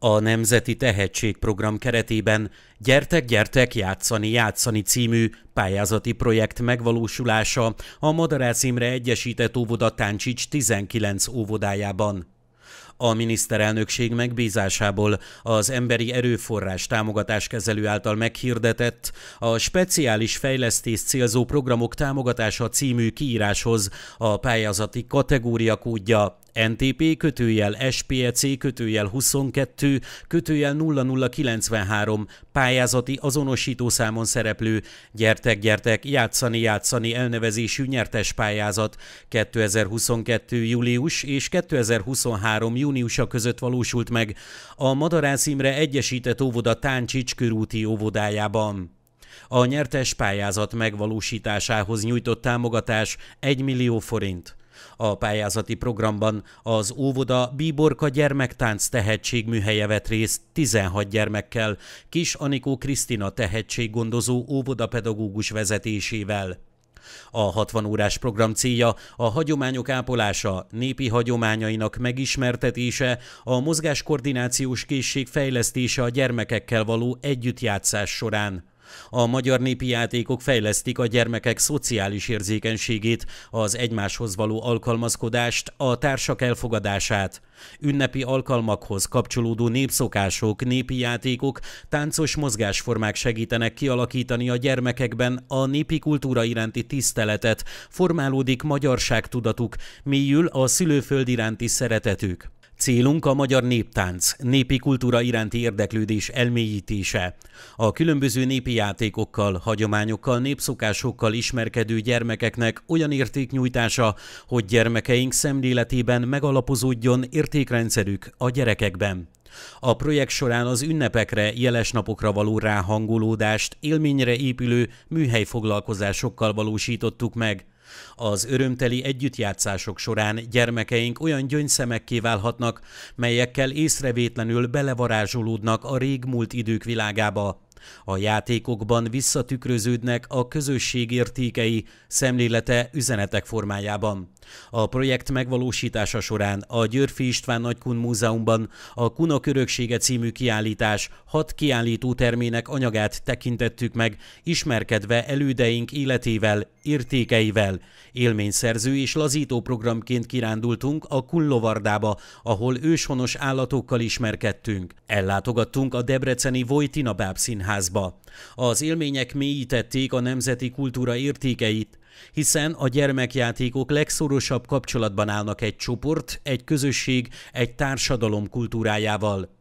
A Nemzeti Tehetségprogram keretében Gyertek, gyertek, játszani, játszani című pályázati projekt megvalósulása a Madarász Imre Egyesített Óvoda Táncsics 19 óvodájában. A miniszterelnökség megbízásából az Emberi Erőforrás Támogatás Kezelő által meghirdetett a Speciális Fejlesztés Célzó Programok Támogatása című kiíráshoz a pályázati kategória kódja NTP kötőjel SPEC kötőjel 22 kötőjel 0093 pályázati azonosítószámon szereplő Gyertek, gyertek, játszani, játszani elnevezésű nyertes pályázat 2022. július és 2023. júniusa között valósult meg a Madarász Imre Egyesített Óvoda Táncsics körúti óvodájában. A nyertes pályázat megvalósításához nyújtott támogatás 1 millió forint. A pályázati programban az óvoda Bíborka gyermektánc tehetségműhelye vett részt 16 gyermekkel, Kis Anikó Krisztina tehetséggondozó óvodapedagógus vezetésével. A 60 órás program célja a hagyományok ápolása, népi hagyományainak megismertetése, a mozgáskoordinációs készség fejlesztése a gyermekekkel való együttjátszás során. A magyar népi játékok fejlesztik a gyermekek szociális érzékenységét, az egymáshoz való alkalmazkodást, a társak elfogadását. Ünnepi alkalmakhoz kapcsolódó népszokások, népi játékok, táncos mozgásformák segítenek kialakítani a gyermekekben a népi kultúra iránti tiszteletet, formálódik magyarság tudatuk, mélyül a szülőföld iránti szeretetük. Célunk a magyar néptánc, népi kultúra iránti érdeklődés elmélyítése. A különböző népi játékokkal, hagyományokkal, népszokásokkal ismerkedő gyermekeknek olyan értéknyújtása, hogy gyermekeink szemléletében megalapozódjon értékrendszerük a gyerekekben. A projekt során az ünnepekre, jeles napokra való ráhangolódást, élményre épülő műhelyfoglalkozásokkal valósítottuk meg – az örömteli együttjátszások során gyermekeink olyan gyöngyszemekké válhatnak, melyekkel észrevétlenül belevarázsolódnak a régmúlt idők világába. A játékokban visszatükröződnek a közösség értékei, szemlélete üzenetek formájában. A projekt megvalósítása során a Györfi István Nagykun Múzeumban a Kunok Öröksége című kiállítás hat kiállító termének anyagát tekintettük meg, ismerkedve elődeink életével értékeivel. Élményszerző és lazító programként kirándultunk a Kullovardába, ahol őshonos állatokkal ismerkedtünk. Ellátogattunk a Debreceni Vojtina Báb színházba. Az élmények mélyítették a nemzeti kultúra értékeit, hiszen a gyermekjátékok legszorosabb kapcsolatban állnak egy csoport, egy közösség, egy társadalom kultúrájával.